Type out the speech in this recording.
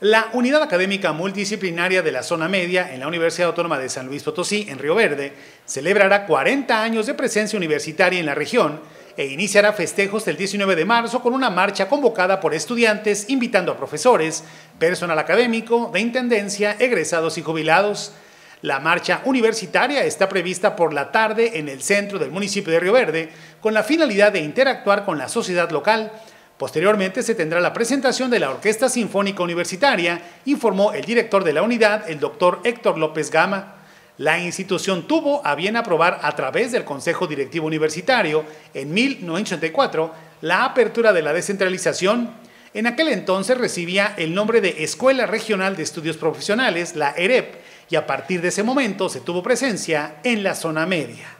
La unidad académica multidisciplinaria de la zona media en la Universidad Autónoma de San Luis Potosí, en Río Verde, celebrará 40 años de presencia universitaria en la región e iniciará festejos el 19 de marzo con una marcha convocada por estudiantes invitando a profesores, personal académico, de intendencia, egresados y jubilados. La marcha universitaria está prevista por la tarde en el centro del municipio de Río Verde con la finalidad de interactuar con la sociedad local Posteriormente se tendrá la presentación de la Orquesta Sinfónica Universitaria, informó el director de la unidad, el doctor Héctor López Gama. La institución tuvo a bien aprobar a través del Consejo Directivo Universitario en 1984 la apertura de la descentralización. En aquel entonces recibía el nombre de Escuela Regional de Estudios Profesionales, la EREP, y a partir de ese momento se tuvo presencia en la zona media.